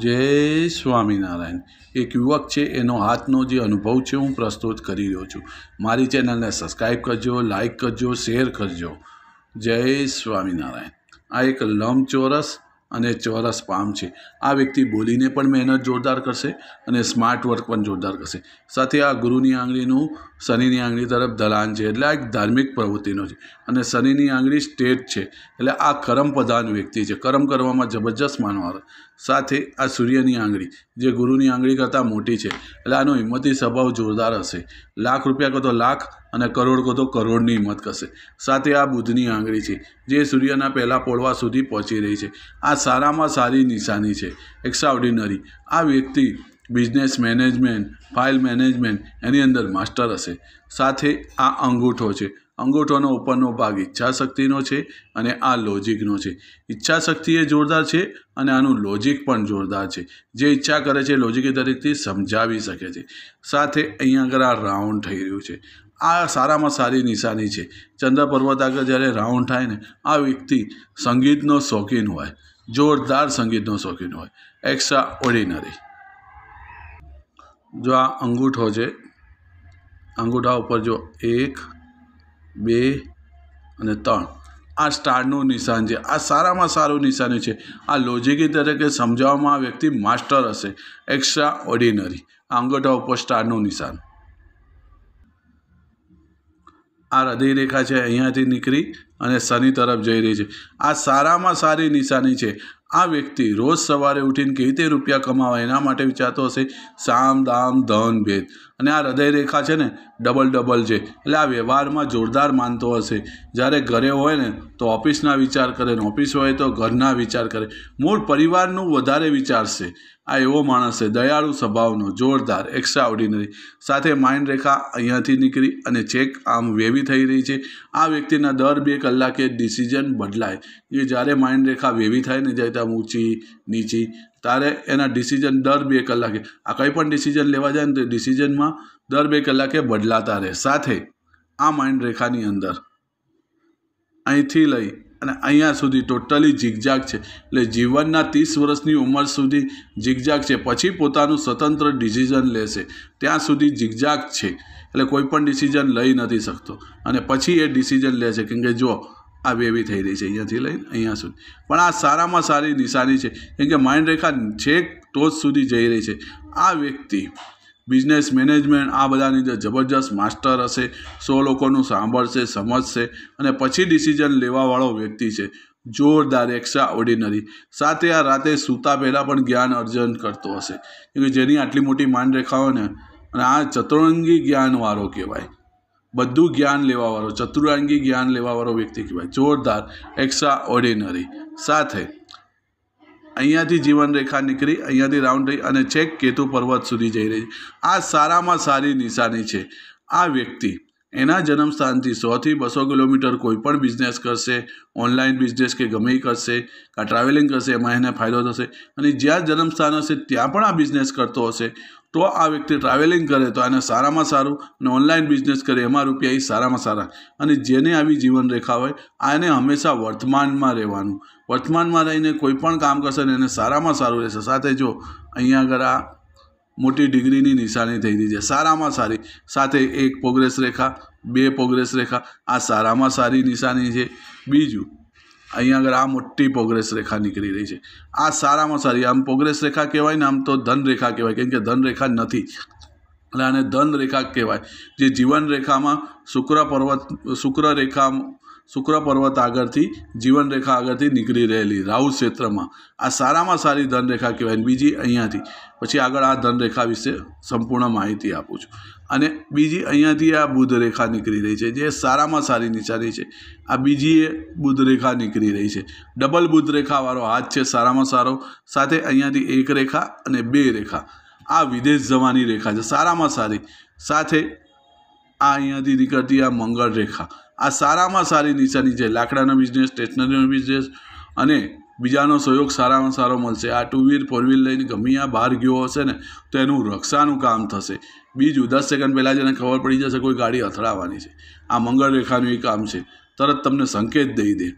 જય સ્વામિનારાયણ એક યુવક છે એનો હાથનો જે અનુભવ છે હું પ્રસ્તુત કરી રહ્યો છું મારી ચેનલને સબસ્ક્રાઈબ કરજો લાઇક કરજો શેર કરજો જય સ્વામિનારાયણ આ એક લંબચોરસ અને ચોરસ પામ છે આ વ્યક્તિ બોલીને પણ મહેનત જોરદાર કરશે અને સ્માર્ટ વર્ક પણ જોરદાર કરશે સાથે આ ગુરુની આંગળીનું શનિની આંગળી તરફ દલાન છે એટલે આ એક ધાર્મિક પ્રવૃત્તિનો છે અને શનિની આંગળી સ્ટેટ છે એટલે આ કરમ પ્રધાન વ્યક્તિ છે કરમ કરવામાં જબરજસ્ત માનવા સાથે આ સૂર્યની આંગળી જે ગુરુની આંગળી કરતાં મોટી છે એટલે આનો હિંમતી સ્વભાવ જોરદાર હશે લાખ રૂપિયા કહો તો લાખ અને કરોડ કહો તો કરોડની હિંમત કરશે સાથે આ બુધની આંગળી છે જે સૂર્યના પહેલાં પોળવા સુધી પહોંચી રહી છે આ સારામાં સારી નિશાની છે એક્સ્ટ્રાઓર્ડિનરી આ વ્યક્તિ બિઝનેસ મેનેજમેન્ટ ફાઇલ મેનેજમેન્ટ એની અંદર માસ્ટર હશે સાથે આ અંગૂઠો છે અંગૂઠોનો ઉપરનો ભાગ ઈચ્છાશક્તિનો છે અને આ લોજિકનો છે ઈચ્છાશક્તિ એ જોરદાર છે અને આનું લોજિક પણ જોરદાર છે જે ઈચ્છા કરે છે લોજિક દરેકથી સમજાવી શકે છે સાથે અહીંયા આગળ આ રાઉન્ડ થઈ રહ્યું છે આ સારામાં સારી નિશાની છે ચંદ્ર પર્વત આગળ જ્યારે રાઉન્ડ થાય ને આ વ્યક્તિ સંગીતનો શોખીન હોય જોરદાર સંગીતનો શોખીન હોય એક્સ્ટ્રા ઓર્ડિનરી જો આ અંગૂઠો છે અંગૂઠા ઉપર જો એક બે અને ત્રણ આ સ્ટારનું નિશાન છે આ સારામાં સારું નિશાન છે આ લોજિકી તરીકે સમજાવવામાં આ વ્યક્તિ માસ્ટર હશે એક્સ્ટ્રા ઓર્ડિનરી આંગોઠા ઉપર સ્ટારનું નિશાન આ હૃદયરેખા છે અહીંયાથી નીકળી અને શનિ તરફ જઈ રહી છે આ સારામાં સારી નિશાની છે આ વ્યક્તિ રોજ સવારે ઉઠીને કેવી રીતે રૂપિયા કમાવા એના માટે વિચારતો હશે સામ દામ ધન ભેદ અને આ હૃદય રેખા છે ને ડબલ ડબલ છે એટલે આ વ્યવહારમાં જોરદાર માનતો હશે જ્યારે ઘરે હોય ને તો ઓફિસના વિચાર કરે ને ઓફિસ હોય તો ઘરના વિચાર કરે મૂળ પરિવારનું વધારે વિચારશે આ એવો માણસ છે દયાળુ સ્વભાવનો જોરદાર એક્સ્ટ્રા ઓર્ડિનરી સાથે માઇન્ડ રેખા અહીંયાથી નીકળી અને ચેક આમ વેવી થઈ રહી છે આ વ્યક્તિના દર બે કલાક કલાકે ડિસિઝન બદલાય એ જ્યારે માઇન્ડ રેખા વેવી થાય ને જાય ત્યાં ઊંચી નીચી ત્યારે એના ડિસિઝન દર બે કલાકે આ કંઈ પણ ડિસિઝન લેવા જાય ને તો ડિસિઝનમાં દર બે કલાકે બદલાતા રહે સાથે આ માઇન્ડ રેખાની અંદર અહીંથી લઈ અને અહીંયા સુધી ટોટલી જીગજાગ છે એટલે જીવનના ત્રીસ વર્ષની ઉંમર સુધી જીગજાગ છે પછી પોતાનું સ્વતંત્ર ડિસિઝન લેશે ત્યાં સુધી જીગજાગ છે એટલે કોઈ પણ ડિસિઝન લઈ નથી શકતો અને પછી એ ડિસિઝન લે છે કેમ કે જો આ બેબી થઈ રહી છે અહીંયાથી લઈને અહીંયા સુધી પણ આ સારામાં સારી નિશાની છે કેમ કે માઇન્ડ રેખા છેક ટોચ સુધી જઈ રહી છે આ વ્યક્તિ બિઝનેસ મેનેજમેન્ટ આ બધાની જે જબરજસ્ત માસ્ટર હશે સો લોકોનું સાંભળશે સમજશે અને પછી ડિસિઝન લેવાવાળો વ્યક્તિ છે જોરદાર એક્સ્ટ્રા ઓર્ડિનરી સાથે આ રાતે સૂતા પહેલાં પણ જ્ઞાન અર્જન કરતો હશે કે જેની આટલી મોટી માંડ રેખા હોય ને અને આ ચતુરંગી જ્ઞાનવાળો કહેવાય બધું જ્ઞાન લેવાવાળો ચતુરાંગી જ્ઞાન લેવાવાળો વ્યક્તિ કહેવાય જોરદાર એક્સ્ટ્રા ઓર્ડિનરી સાથે અહીંયાથી જીવનરેખા નીકળી અહીંયાથી રાઉન્ડ રહી અને છેક કેતુ પર્વત સુધી જઈ રહી છે આ સારામાં સારી નિશાની છે આ વ્યક્તિ એના જન્મસ્થાનથી સોથી બસો કિલોમીટર કોઈ પણ બિઝનેસ કરશે ઓનલાઈન બિઝનેસ કે ગમે કરશે કાં ટ્રાવેલિંગ કરશે એમાં એને ફાયદો થશે અને જ્યાં જન્મસ્થાન હશે ત્યાં પણ આ બિઝનેસ કરતો હશે તો આ વ્યક્તિ ટ્રાવેલિંગ કરે તો આને સારામાં સારું અને ઓનલાઈન બિઝનેસ કરે એમાં રૂપિયા એ સારામાં સારા અને જેને આવી જીવનરેખા હોય આને હંમેશા વર્તમાનમાં રહેવાનું વર્તમાનમાં રહીને કોઈ પણ કામ કરશે ને એને સારામાં સારું રહેશે સાથે જો અહીંયા આગળ આ મોટી ડિગ્રીની નિશાની થઈ થયેલી છે સારામાં સારી સાથે એક પ્રોગ્રેસ રેખા બે પ્રોગ્રેસ રેખા આ સારામાં સારી નિશાની છે બીજું અહીંયા આગળ આ મોટી પ્રોગ્રેસ રેખા નીકળી રહી છે આ સારામાં સારી આમ પ્રોગ્રેસ રેખા કહેવાય ને આમ તો ધન રેખા કહેવાય કેમ કે ધન રેખા નથી એટલે આને ધન રેખા કહેવાય જે જીવન રેખામાં શુક્ર પર્વત શુક્ર રેખા શુક્ર પર્વત આગળથી જીવનરેખા આગળથી નીકળી રહેલી રાહુ ક્ષેત્રમાં આ સારામાં સારી ધનરેખા કહેવાય બીજી અહીંયાથી પછી આગળ આ ધનરેખા વિશે સંપૂર્ણ માહિતી આપું છું અને બીજી અહીંયાથી આ બુધ રેખા નીકળી રહી છે જે સારામાં સારી નિશાની છે આ બીજી બુધ રેખા નીકળી રહી છે ડબલ બુધ રેખાવાળો હાથ છે સારામાં સારો સાથે અહીંયાથી એક રેખા અને બે રેખા આ વિદેશ જવાની રેખા છે સારામાં સારી સાથે આ અહીંયાથી નીકળતી આ મંગળ રેખા આ સારામાં સારી નિશાની છે લાકડાનો બિઝનેસ સ્ટેશનરીનો બિઝનેસ અને બીજાનો સહયોગ સારામાં સારો મળશે આ ટુ વ્હીલ ફોર વ્હીલ લઈને ગમે આ બહાર ગયો હશે ને તો એનું રક્ષાનું કામ થશે બીજું દસ સેકન્ડ પહેલાં જ એને ખબર પડી જશે કોઈ ગાડી અથડાવાની છે આ મંગળ રેખાનું એ કામ છે તરત તમને સંકેત દઈ દે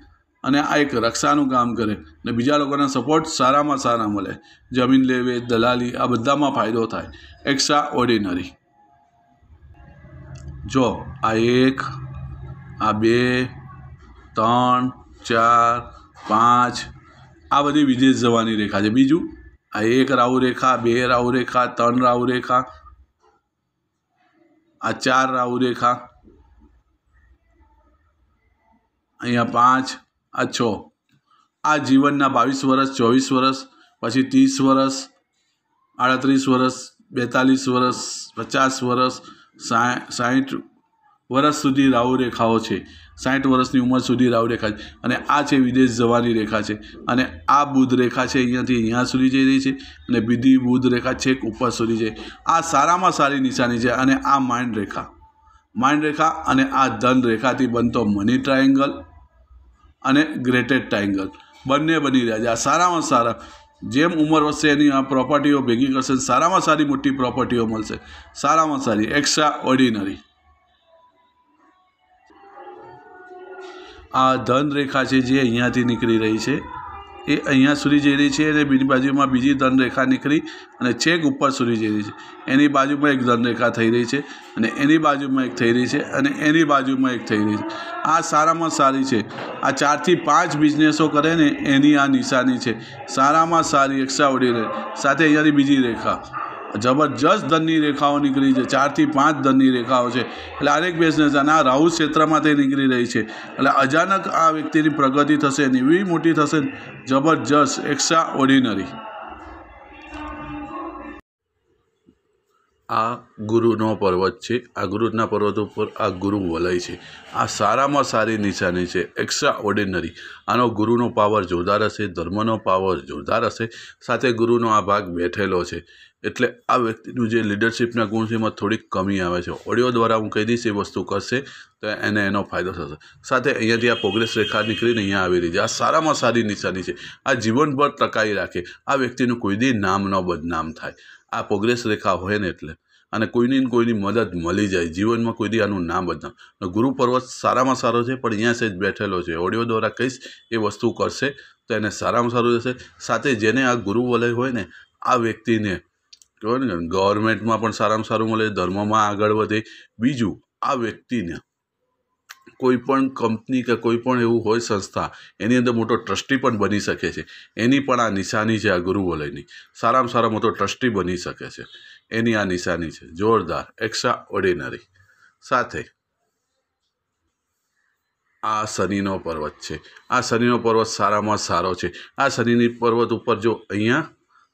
અને આ એક રક્ષાનું કામ કરે ને બીજા લોકોના સપોર્ટ સારામાં સારા મળે જમીન લેવે દલાલી આ બધામાં ફાયદો થાય એક્સ્ટ્રા ઓર્ડિનરી જો આ એક આ બે ત્રણ ચાર પાંચ આ બધી વિદેશ જવાની રેખા છે બીજું આ એક રાહુ રેખા બે રાહુ રેખા ત્રણ રાહુ રેખા આ ચાર રાહુ રેખા અહીંયા પાંચ આ છ આ જીવનના બાવીસ વર્ષ ચોવીસ વર્ષ પછી ત્રીસ વર્ષ આડત્રીસ વર્ષ બેતાલીસ વર્ષ પચાસ વર્ષ સા સાઠ વર્ષ સુધી રાહુ રેખાઓ છે સાઠ વર્ષની ઉંમર સુધી રાહુ રેખા છે અને આ છે વિદેશ જવાની રેખા છે અને આ બુધ રેખા છે અહીંયાથી અહીંયા સુધી જઈ રહી છે અને બીજી બુધ રેખા છેક ઉપર સુધી છે આ સારામાં સારી નિશાની છે અને આ માઇન્ડ રેખા માઇન્ડ રેખા અને આ ધન રેખાથી બનતો મની ટ્રાયેંગલ અને ગ્રેટેડ ટ્રાયેંગલ બંને બની રહ્યા છે આ સારામાં સારા જેમ ઉંમર વધશે એની આ પ્રોપર્ટીઓ ભેગી કરશે સારામાં સારી મોટી પ્રોપર્ટીઓ મળશે સારામાં સારી એક્સ્ટ્રા ઓર્ડિનરી આ ધન રેખા છે જે અહીંયાથી નીકળી રહી છે એ અહીંયા સુધી જઈ રહી છે અને બીજી બાજુમાં બીજી ધનરેખા નીકળી અને છેક ઉપર સુધી જઈ રહી છે એની બાજુમાં એક ધનરેખા થઈ રહી છે અને એની બાજુમાં એક થઈ રહી છે અને એની બાજુમાં એક થઈ રહી છે આ સારામાં સારી છે આ ચારથી પાંચ બિઝનેસો કરે ને એની આ નિશાની છે સારામાં સારી એક્સ્ટ્રા ઓર્ડિનરી સાથે અહીંયાની બીજી રેખા જબરજસ્ત ધનની રેખાઓ નીકળી છે ચારથી પાંચ ધનની રેખાઓ છે એટલે અને આ રાહુ ક્ષેત્રમાં તે નીકળી રહી છે એટલે અચાનક આ વ્યક્તિની પ્રગતિ થશે અને એવી મોટી થશે જબરજસ્ત એક્સ્ટ્રા ઓર્ડિનરી આ ગુરુનો પર્વત છે આ ગુરુના પર્વત ઉપર આ ગુરુ વલય છે આ સારામાં સારી નિશાની છે એક્સ્ટ્રા ઓર્ડિનરી આનો ગુરુનો પાવર જોરદાર હશે ધર્મનો પાવર જોરદાર હશે સાથે ગુરુનો આ ભાગ બેઠેલો છે એટલે આ વ્યક્તિનું જે લીડરશિપના ગુણ છે એમાં થોડીક કમી આવે છે ઓડિયો દ્વારા હું કહી દઈશ એ વસ્તુ કરશે તો એને એનો ફાયદો થશે સાથે અહીંયાથી આ પ્રોગ્રેસ રેખા નીકળીને અહીંયા આવી રહી છે આ સારામાં સારી નિશાની છે આ જીવનભર ટકાવી રાખે આ વ્યક્તિનું કોઈ દી નામ ન બદનામ થાય આ પ્રોગ્રેસ રેખા હોય ને એટલે અને કોઈની કોઈની મદદ મળી જાય જીવનમાં કોઈ દી આનું નામ બદનામ ગુરુ પર્વત સારામાં સારો છે પણ અહીંયા સેજ બેઠેલો છે ઓડિયો દ્વારા કહીશ એ વસ્તુ કરશે તો એને સારામાં સારું જશે સાથે જેને આ ગુરુ વલય હોય ને આ વ્યક્તિને કહેવાય ને ગવર્મેન્ટમાં પણ સારામાં સારું મળે ધર્મમાં આગળ વધે બીજું આ વ્યક્તિને કોઈ પણ કંપની કે કોઈ પણ એવું હોય સંસ્થા એની અંદર મોટો ટ્રસ્ટી પણ બની શકે છે એની પણ આ નિશાની છે આ ગુરુવલયની સારામાં સારા મોટો ટ્રસ્ટી બની શકે છે એની આ નિશાની છે જોરદાર એક્સ્ટ્રા ઓર્ડિનરી સાથે આ શનિનો પર્વત છે આ શનિનો પર્વત સારામાં સારો છે આ શનિની પર્વત ઉપર જો અહીંયા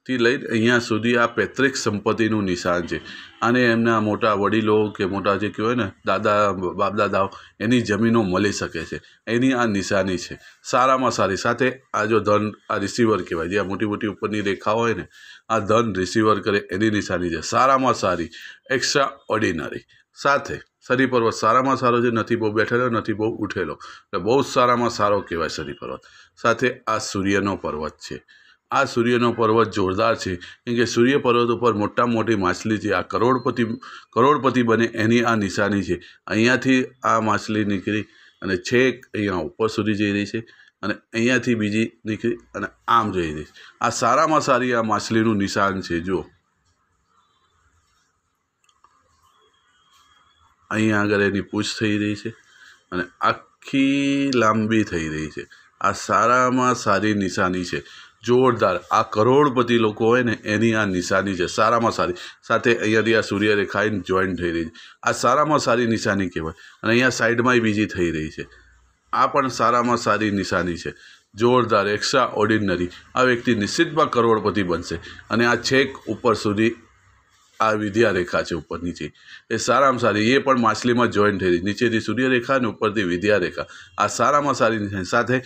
થી લઈને અહીંયા સુધી આ પૈતૃક સંપત્તિનું નિશાન છે અને એમના મોટા વડીલો કે મોટા જે કહેવાય ને દાદા બાપદાદાઓ એની જમીનો મળી શકે છે એની આ નિશાની છે સારામાં સારી સાથે આ જો ધન આ રિસીવર કહેવાય જે આ મોટી મોટી ઉપરની રેખા હોય ને આ ધન રિસીવર કરે એની નિશાની છે સારામાં સારી એક્સ્ટ્રા ઓર્ડિનરી સાથે શરી પર્વત સારામાં સારો છે નથી બહુ બેઠેલો નથી બહુ ઉઠેલો એટલે બહુ સારામાં સારો કહેવાય શનિ પર્વત સાથે આ સૂર્યનો પર્વત છે આ સૂર્યનો પર્વત જોરદાર છે કેમ કે સૂર્ય પર્વત ઉપર મોટા મોટી માછલી છે આ કરોડપતિ કરોડપતિ બને એની આ નિશાની છે અહીંયાથી આ માછલી નીકળી અને છેક અહીંયા ઉપર સુધી જઈ રહી છે અને અહીંયાથી બીજી નીકળી અને આમ જઈ રહી છે આ સારામાં સારી આ માછલીનું નિશાન છે જો અહીંયા આગળ એની પૂછ થઈ રહી છે અને આખી લાંબી થઈ રહી છે આ સારામાં સારી નિશાની છે જોરદાર આ કરોડપતિ લોકો હોય ને એની આ નિશાની છે સારામાં સારી સાથે અહીંયાથી આ સૂર્યરેખાઈને જોઈન થઈ રહી છે આ સારામાં સારી નિશાની કહેવાય અને અહીંયા સાઈડમાંય બીજી થઈ રહી છે આ પણ સારામાં સારી નિશાની છે જોરદાર એક્સ્ટ્રા ઓર્ડિનરી આ વ્યક્તિ નિશ્ચિતમાં કરોડપતિ બનશે અને આ છેક ઉપર સુધી આ વિદ્યારેખા છે ઉપર નીચે એ સારામાં સારી એ પણ માછલીમાં જોઈન થઈ રહી નીચેથી સૂર્યરેખા અને ઉપરથી વિદ્યારેખા આ સારામાં સારી સાથે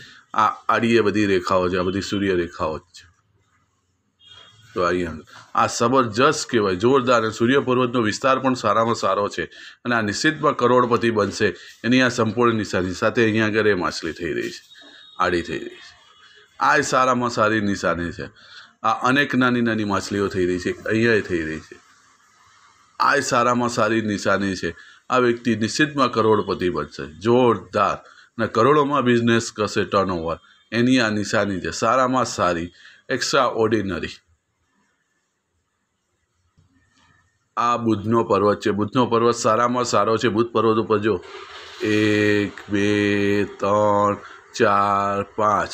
આ આડીએ બધી રેખાઓ છે આ બધી સૂર્યરેખાઓ જ છે તો અહીંયા આ જબરજસ્ત કહેવાય જોરદાર અને સૂર્યપર્વતનો વિસ્તાર પણ સારામાં સારો છે અને આ નિશ્ચિતમાં કરોડપતિ બનશે એની આ સંપૂર્ણ નિશાની સાથે અહીંયા આગળ એ માછલી થઈ રહી છે આડી થઈ રહી છે આ સારામાં સારી નિશાની છે આ અનેક નાની નાની માછલીઓ થઈ રહી છે અહીંયા થઈ રહી છે આ સારામાં સારી નિશાની છે આ વ્યક્તિ નિશ્ચિતમાં કરોડપતિ બનશે જોરદાર ને કરોડોમાં બિઝનેસ કરશે ટર્નઓવર એની આ નિશાની છે સારામાં સારી એક્સ્ટ્રા ઓર્ડિનરી આ બુધનો પર્વત છે બુધનો પર્વત સારામાં સારો છે બુધ પર્વત ઉપર જો એક બે ત્રણ ચાર પાંચ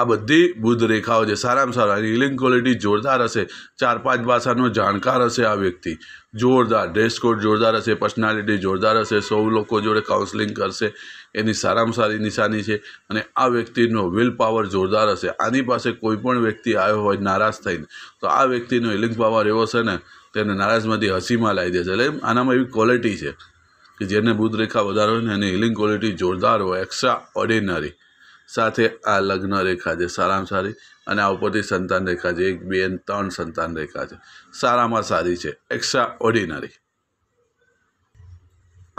આ બધી બુદ્ધ રેખાઓ છે સારામાં સારા રીલિંગ ક્વોલિટી જોરદાર હશે ચાર પાંચ ભાષાનો જાણકાર હશે આ વ્યક્તિ જોરદાર ડ્રેસ કોડ જોરદાર હશે પર્સનાલિટી જોરદાર હશે સૌ લોકો જોડે કાઉન્સલિંગ કરશે એની સારામાં સારી નિશાની છે અને આ વ્યક્તિનો વિલ પાવર જોરદાર હશે આની પાસે કોઈ પણ વ્યક્તિ આવ્યો હોય નારાજ થઈને તો આ વ્યક્તિનો હિલિંગ પાવર એવો છે ને તેને નારાજમાંથી હસીમાં લાવી દેશે એટલે આનામાં એવી ક્વોલિટી છે કે જેને બુદ્ધ રેખા વધારે હોય ને એની હિલિંગ ક્વોલિટી જોરદાર હોય એક્સ્ટ્રા ઓર્ડિનરી સાથે આ લગ્ન રેખા છે સારામાં સારી અને આ ઉપરથી સંતાન રેખા છે એક બે ત્રણ સંતાન રેખા છે સારામાં સારી છે એક્સ્ટ્રા ઓર્ડિનરી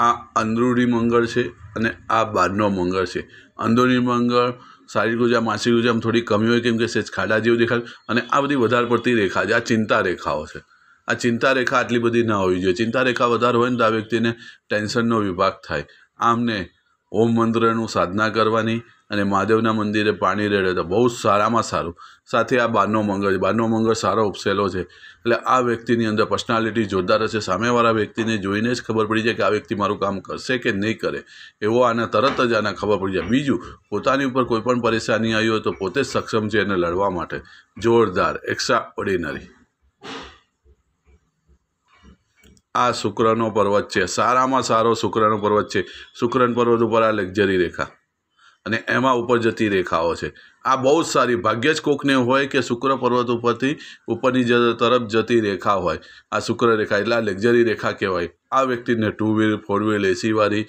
આ અંદરૂની મંગળ છે અને આ બહારનો મંગળ છે અંદરૂની મંગળ શારીરિક ઉર્જા માનસિક ઉર્જામાં થોડી કમી હોય કેમ કે સેજ ખાડા જેવું દેખાય અને આ બધી વધારે પડતી રેખા છે આ ચિંતા રેખાઓ છે આ ચિંતા રેખા આટલી બધી ના હોવી જોઈએ ચિંતા રેખા વધારે હોય ને તો આ વ્યક્તિને ટેન્શનનો વિભાગ થાય આમને ઓમ મંત્રનું સાધના કરવાની અને મહાદેવના મંદિરે પાણી રેડે તો બહુ સારામાં સારું સાથે આ બારનો મંગળ બારનો મંગળ સારો ઉપસેલો છે એટલે આ વ્યક્તિની અંદર પર્સનાલિટી જોરદાર હશે સામેવાળા વ્યક્તિને જોઈને જ ખબર પડી જાય કે આ વ્યક્તિ મારું કામ કરશે કે નહીં કરે એવો આને તરત જ આને ખબર પડી જાય બીજું પોતાની ઉપર કોઈપણ પરેશાની આવી હોય તો પોતે જ સક્ષમ છે એને લડવા માટે જોરદાર એક્સ્ટ્રા ઓર્ડિનરી આ શુક્રનો પર્વત છે સારામાં સારો શુક્રનો પર્વત છે શુક્રન પર્વત ઉપર આ લક્ઝરી રેખા અને એમાં ઉપર જતી રેખાઓ છે આ બહુ જ સારી ભાગ્યે જ કોકને હોય કે શુક્ર પર્વત ઉપરથી ઉપરની તરફ જતી રેખા હોય આ શુક્ર રેખા એટલે આ લક્ઝરી રેખા કહેવાય આ વ્યક્તિને ટુ વ્હીલ ફોર વ્હીલ એસીવાળી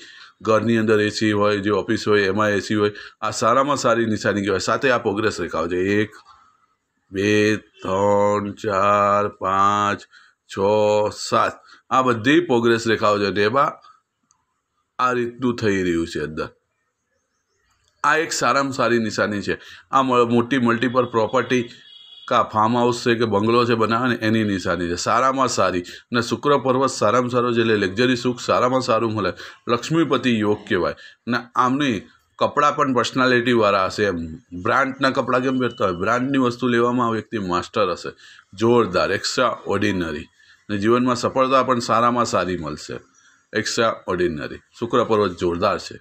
ઘરની અંદર એસી હોય જે ઓફિસ હોય એમાં એસી હોય આ સારામાં સારી નિશાની કહેવાય સાથે આ પ્રોગ્રેસ રેખાઓ છે એક બે ત્રણ ચાર પાંચ છ સાત આ બધી પ્રોગ્રેસ રેખાઓ છે એમાં આ રીતનું થઈ રહ્યું છે અંદર આ એક સારામાં સારી નિશાની છે આ મોટી મલ્ટીપર પ્રોપર્ટી કા ફાર્મ હાઉસ છે કે બંગલો છે બનાવે એની નિશાની છે સારામાં સારી અને શુક્ર પર્વત સારામાં સારો જે લક્ઝરી સુખ સારામાં સારું મળે લક્ષ્મીપતિ યોગ કહેવાય અને આમની કપડાં પણ પર્સનાલિટીવાળા હશે એમ બ્રાન્ડના કપડાં કેમ પહેરતા હોય બ્રાન્ડની વસ્તુ લેવામાં વ્યક્તિ માસ્ટર હશે જોરદાર એક્સ્ટ્રા ઓર્ડિનરી અને જીવનમાં સફળતા પણ સારામાં સારી મળશે એક્સ્ટ્રા ઓર્ડિનરી શુક્ર પર્વત જોરદાર છે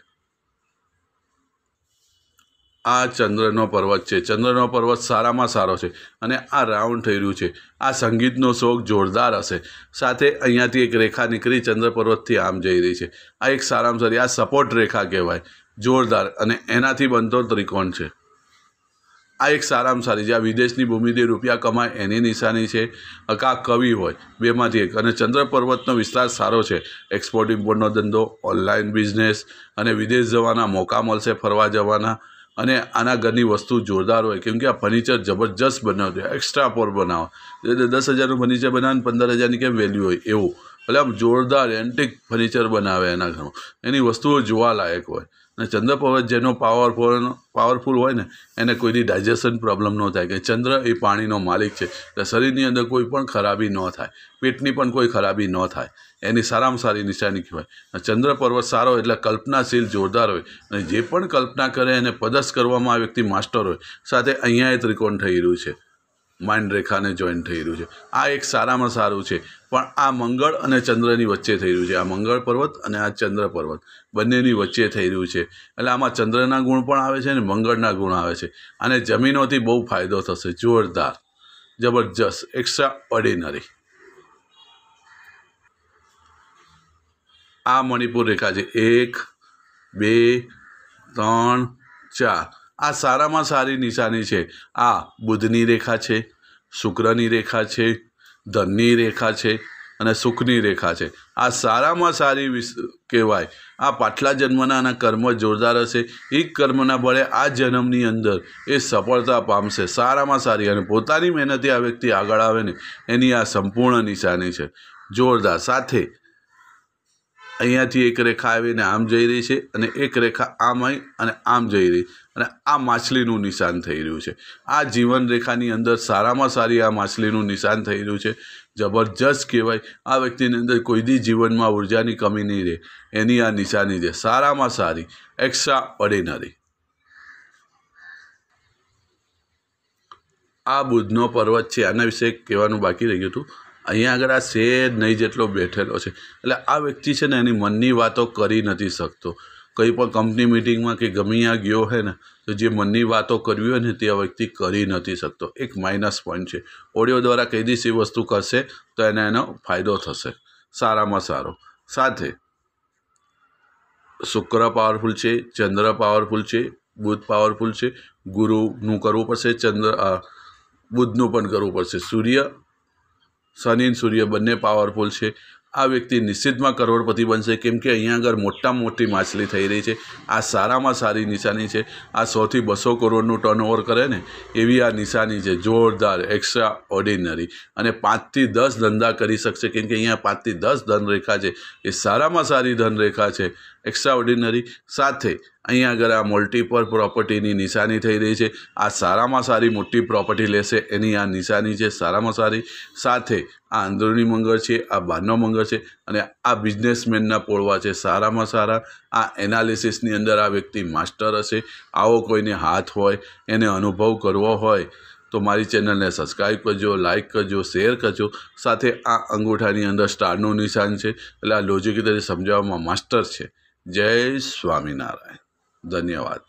આ ચંદ્રનો પર્વત છે ચંદ્રનો પર્વત સારામાં સારો છે અને આ રાઉન્ડ થઈ રહ્યું છે આ સંગીતનો શોખ જોરદાર હશે સાથે અહીંયાથી એક રેખા નીકળી ચંદ્ર પર્વતથી આમ જઈ રહી છે આ એક સારામાં સારી આ સપોર્ટ રેખા કહેવાય જોરદાર અને એનાથી બનતો ત્રિકોણ છે આ એક સારામાં સારી જ્યાં વિદેશની ભૂમિથી રૂપિયા કમાય એની નિશાની છે કા કવિ હોય બેમાંથી એક અને ચંદ્ર પર્વતનો વિસ્તાર સારો છે એક્સપોર્ટ ઇમ્પોર્ટનો ધંધો ઓનલાઈન બિઝનેસ અને વિદેશ જવાના મોકા મળશે ફરવા જવાના અને આના ઘરની વસ્તુ જોરદાર હોય કેમકે આ ફર્નિચર જબરજસ્ત બનાવજો એક્સ્ટ્રા પર બનાવો એટલે દસ હજારનું ફર્નિચર બનાવે ને પંદર હજારની કેમ વેલ્યુ હોય એવું એટલે આમ જોરદાર એન્ટિક ફર્નિચર બનાવે એના ઘણું એની વસ્તુઓ જોવાલાયક હોય અને ચંદ્ર પર્વત જેનો પાવરફુલ પાવરફુલ હોય ને એને કોઈની ડાયજેશન પ્રોબ્લેમ ન થાય કે ચંદ્ર એ પાણીનો માલિક છે એટલે શરીરની અંદર કોઈ પણ ખરાબી ન થાય પેટની પણ કોઈ ખરાબી ન થાય એની સારામાં સારી નિશાની કહેવાય ચંદ્ર પર્વત સારો એટલે કલ્પનાશીલ જોરદાર હોય અને જે પણ કલ્પના કરે એને પદસ્થ કરવામાં આ વ્યક્તિ માસ્ટર હોય સાથે અહીંયા એ ત્રિકોણ થઈ રહ્યું છે માઇન્ડ રેખાને જોઈન થઈ રહ્યું છે આ એક સારામાં સારું છે પણ આ મંગળ અને ચંદ્રની વચ્ચે થઈ રહ્યું છે આ મંગળ પર્વત અને આ ચંદ્ર પર્વત બંનેની વચ્ચે થઈ રહ્યું છે એટલે આમાં ચંદ્રના ગુણ પણ આવે છે અને મંગળના ગુણ આવે છે અને જમીનોથી બહુ ફાયદો થશે જોરદાર જબરજસ્ત એક્સ્ટ્રા ઓર્ડિનરી આ મણિપુર રેખા છે એક બે ત્રણ ચાર આ સારામાં સારી નિશાની છે આ બુધની રેખા છે શુક્રની રેખા છે ધનની રેખા છે અને સુખની રેખા છે આ સારામાં સારી કહેવાય આ પાછલા જન્મના આના કર્મ જોરદાર હશે એ કર્મના બળે આ જન્મની અંદર એ સફળતા પામશે સારામાં સારી અને પોતાની મહેનતે આ વ્યક્તિ આગળ આવે ને એની આ સંપૂર્ણ નિશાની છે જોરદાર સાથે અહીંયાથી એક રેખા આવીને આમ જઈ રહી છે અને એક રેખા આમ આવી અને આમ જઈ રહી અને આ માછલીનું નિશાન થઈ રહ્યું છે આ જીવન રેખાની અંદર સારામાં સારી આ માછલીનું નિશાન થઈ રહ્યું છે જબરજસ્ત કહેવાય આ વ્યક્તિની અંદર કોઈ દી જીવનમાં ઉર્જાની કમી નહીં રહે એની આ નિશાની છે સારામાં સારી એક્સ્ટ્રા ઓર્ડિનરી આ બુધનો પર્વત છે આના વિશે કહેવાનું બાકી રહ્યું હતું અહીંયા આગળ આ શેર નહીં જેટલો બેઠેલો છે એટલે આ વ્યક્તિ છે ને એની મનની વાતો કરી નથી શકતો કંઈ પણ કંપની મિટિંગમાં કે ગમે ત્યાં ગયો હોય ને તો જે મનની વાતો કરવી હોય ને તે આ વ્યક્તિ કરી નથી શકતો એક માઇનસ પોઈન્ટ છે ઓડિયો દ્વારા કઈ દિવસ એ વસ્તુ કરશે તો એને એનો ફાયદો થશે સારામાં સારો સાથે શુક્ર પાવરફુલ છે ચંદ્ર પાવરફુલ છે બુધ પાવરફુલ છે ગુરુનું કરવું પડશે ચંદ્ર બુધનું પણ કરવું પડશે સૂર્ય શનિ સૂર્ય બંને પાવરફુલ છે આ વ્યક્તિ નિશ્ચિતમાં કરોડપતિ બનશે કેમ કે અહીંયા આગળ મોટામાં મોટી માછલી થઈ રહી છે આ સારામાં સારી નિશાની છે આ સોથી બસો કરોડનું ટર્નઓવર કરે ને એવી આ નિશાની છે જોરદાર એક્સ્ટ્રા ઓર્ડિનરી અને પાંચથી દસ ધંધા કરી શકશે કેમ કે અહીંયા પાંચથી દસ ધનરેખા છે એ સારામાં સારી ધનરેખા છે એક્સ્ટ્રા ઓર્ડિનરી સાથે અહીંયા આગળ આ મલ્ટીપર પ્રોપર્ટીની નિશાની થઈ રહી છે આ સારામાં સારી મોટી પ્રોપર્ટી લેશે એની આ નિશાની છે સારામાં સારી સાથે આ અંદરૂની મંગળ છે આ બહારનો મંગળ છે અને આ બિઝનેસમેનના પોળવા છે સારામાં સારા આ એનાલિસિસની અંદર આ વ્યક્તિ માસ્ટર હશે આવો કોઈને હાથ હોય એને અનુભવ કરવો હોય તો મારી ચેનલને સબસ્ક્રાઈબ કરજો લાઇક કરજો શેર કરજો સાથે આ અંગૂઠાની અંદર સ્ટારનું નિશાન છે એટલે આ તરીકે સમજાવવામાં માસ્ટર છે જય સ્વામિનારાયણ ધન્યવાદ